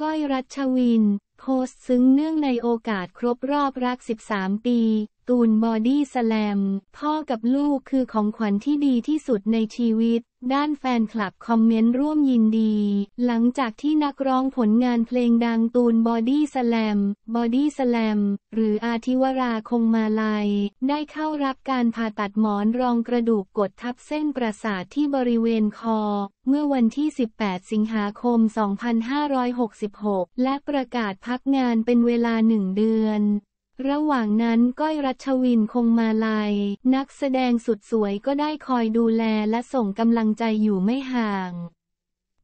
ก้อยรัชวิน โพสต์ซึ้งเนื่องในโอกาสครบรอบรัก 13 ปีตูนบอดี้แสลมพ่อกับลูกคือของขวัญที่ดีที่สุดในชีวิต ด้านแฟนคลับคอมเมนต์ร่วมยินดี หลังจากที่นักร้องผลงานเพลงดังตูนบอดี้แสลมบอดี้แสลมหรืออาทิวราคงมาลัย ได้เข้ารับการผ่าตัดหมอนรองกระดูกกดทับเส้นประสาทที่บริเวณคอ เมื่อวันที่ 18 สิงหาคม 2566 และประกาศพักงานเป็นเวลาหนึ่งเดือนระหว่างนั้นก้อยรัชวินคงมาลาย นักแสดงสุดสวยก็ได้คอยดูแลและส่งกำลังใจอยู่ไม่ห่าง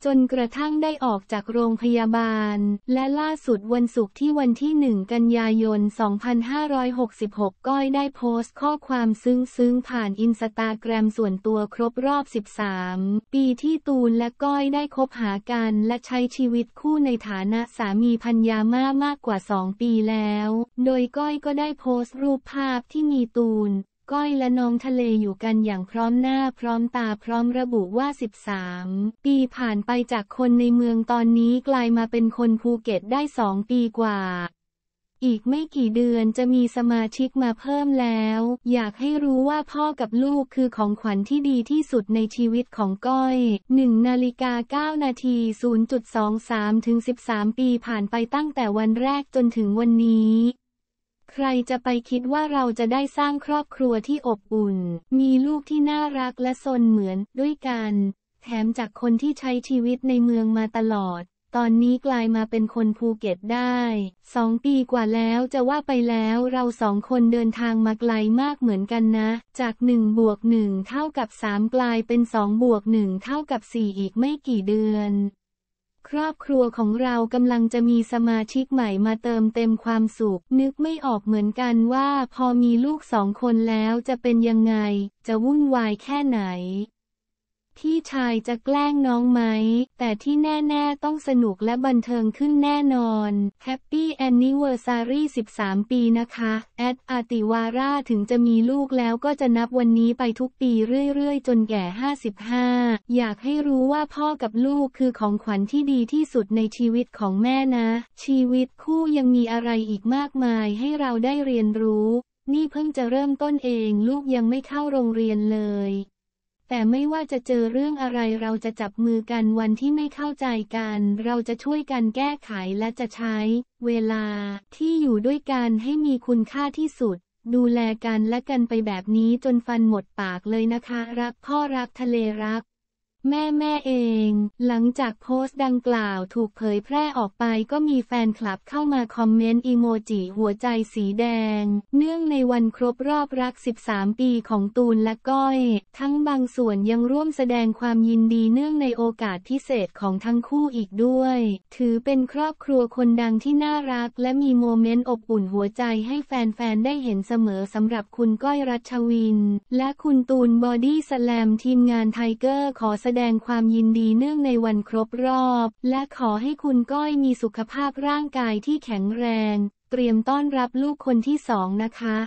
จนกระทั่งได้ออกจากโรงพยาบาล และล่าสุดวันศุกร์ที่วันที่ 1 กันยายน 2566 ก้อยได้โพสต์ข้อความซึ้งซึ้งผ่านอินสตาแกรมส่วนตัวครบรอบ 13 ปีที่ตูนและก้อยได้คบหากัน และใช้ชีวิตคู่ในฐานะสามีพันยามามากกว่า 2 ปีแล้ว โดยก้อยก็ได้โพสต์รูปภาพที่มีตูนก้อยและน้องทะเลอยู่กันอย่างพร้อมหน้าพร้อมตาพร้อมระบุว่า 13 ปีผ่านไปจากคนในเมืองตอนนี้กลายมาเป็นคนภูเก็ตได้สองปีกว่า อีกไม่กี่เดือนจะมีสมาชิกมาเพิ่มแล้ว อยากให้รู้ว่าพ่อกับลูกคือของขวัญที่ดีที่สุดในชีวิตของก้อย 1 นาฬิกา 9 นาที 0.23ถึง13 ปีผ่านไปตั้งแต่วันแรกจนถึงวันนี้ใครจะไปคิดว่าเราจะได้สร้างครอบครัวที่อบอุ่น มีลูกที่น่ารักและสนเหมือนด้วยกัน แถมจากคนที่ใช้ชีวิตในเมืองมาตลอด ตอนนี้กลายมาเป็นคนภูเก็ตได้ สองปีกว่าแล้วจะว่าไปแล้วเราสองคนเดินทางมาไกลมากเหมือนกันนะ จาก1บวก1เท่ากับ3กลายเป็น2บวก1เท่ากับ4อีกไม่กี่เดือนครอบครัวของเรากำลังจะมีสมาชิกใหม่มาเติมเต็มความสุข นึกไม่ออกเหมือนกันว่าพอมีลูกสองคนแล้วจะเป็นยังไง จะวุ่นวายแค่ไหนพี่ชายจะแกล้งน้องไหม แต่ที่แน่ๆ ต้องสนุกและบันเทิงขึ้นแน่นอนแฮปปี้แอนนิเวอร์ซารี13 ปีนะคะ แอดอาติวาร่า ถึงจะมีลูกแล้วก็จะนับวันนี้ไปทุกปีเรื่อยๆ จนแก่ 55 อยากให้รู้ว่าพ่อกับลูกคือของขวัญที่ดีที่สุดในชีวิตของแม่นะ ชีวิตคู่ยังมีอะไรอีกมากมายให้เราได้เรียนรู้ นี่เพิ่งจะเริ่มต้นเอง ลูกยังไม่เข้าโรงเรียนเลยแต่ไม่ว่าจะเจอเรื่องอะไรเราจะจับมือกันวันที่ไม่เข้าใจกัน เราจะช่วยกันแก้ไขและจะใช้เวลาที่อยู่ด้วยกันให้มีคุณค่าที่สุด ดูแลกันและกันไปแบบนี้จนฟันหมดปากเลยนะคะ รักพ่อรักทะเลรักแม่แม่เอง หลังจากโพสต์ดังกล่าวถูกเผยแพร่ออกไปก็มีแฟนคลับเข้ามาคอมเมนต์ อีโมจิหัวใจสีแดง เนื่องในวันครบรอบรัก 13 ปีของตูนและก้อย ทั้งบางส่วนยังร่วมแสดงความยินดีเนื่องในโอกาสพิเศษของทั้งคู่อีกด้วย ถือเป็นครอบครัวคนดังที่น่ารัก และมีโมเมนต์อบอุ่นหัวใจให้แฟนๆ ได้เห็นเสมอสำหรับคุณก้อยรัชวิน และคุณตูนบอดี้สแลมทีมงานไทเกอร์ขอแสดงความยินดีเนื่องในวันครบรอบ และขอให้คุณก้อยมีสุขภาพร่างกายที่แข็งแรง เตรียมต้อนรับลูกคนที่สองนะคะ